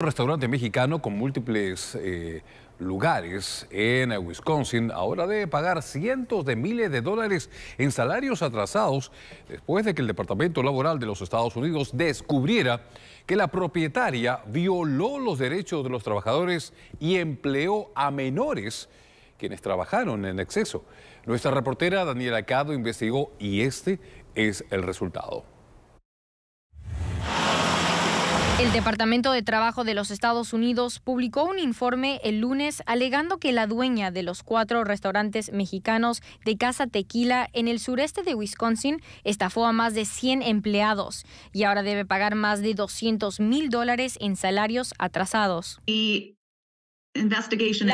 Un restaurante mexicano con múltiples eh, lugares en Wisconsin ahora debe pagar cientos de miles de dólares en salarios atrasados después de que el Departamento Laboral de los Estados Unidos descubriera que la propietaria violó los derechos de los trabajadores y empleó a menores quienes trabajaron en exceso. Nuestra reportera Daniela Cado investigó y este es el resultado. El Departamento de Trabajo de los Estados Unidos publicó un informe el lunes alegando que la dueña de los cuatro restaurantes mexicanos de Casa Tequila en el sureste de Wisconsin estafó a más de 100 empleados y ahora debe pagar más de 200 mil dólares en salarios atrasados. la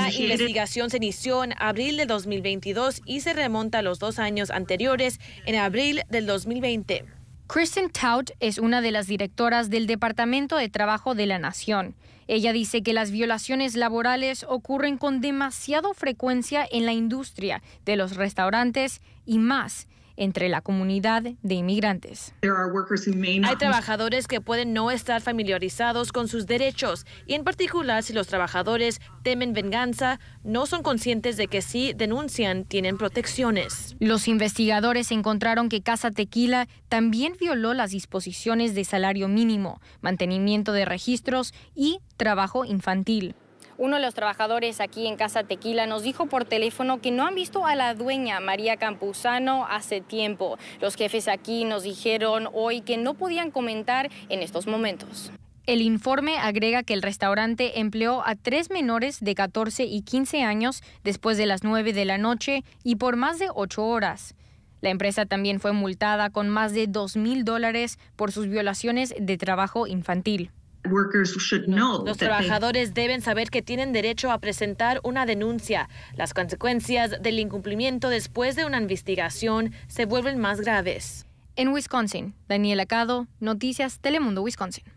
investigación se inició en abril de 2022 y se remonta a los dos años anteriores, en abril del 2020. Kristen Taut es una de las directoras del Departamento de Trabajo de la Nación. Ella dice que las violaciones laborales ocurren con demasiada frecuencia en la industria de los restaurantes y más, entre la comunidad de inmigrantes. Hay trabajadores que pueden no estar familiarizados con sus derechos y en particular si los trabajadores temen venganza, no son conscientes de que si denuncian tienen protecciones. Los investigadores encontraron que Casa Tequila también violó las disposiciones de salario mínimo, mantenimiento de registros y trabajo infantil. Uno de los trabajadores aquí en Casa Tequila nos dijo por teléfono que no han visto a la dueña María Campuzano hace tiempo. Los jefes aquí nos dijeron hoy que no podían comentar en estos momentos. El informe agrega que el restaurante empleó a tres menores de 14 y 15 años después de las 9 de la noche y por más de 8 horas. La empresa también fue multada con más de 2 mil dólares por sus violaciones de trabajo infantil. Los trabajadores deben saber que tienen derecho a presentar una denuncia. Las consecuencias del incumplimiento después de una investigación se vuelven más graves. En Wisconsin, Daniela Cado, Noticias Telemundo, Wisconsin.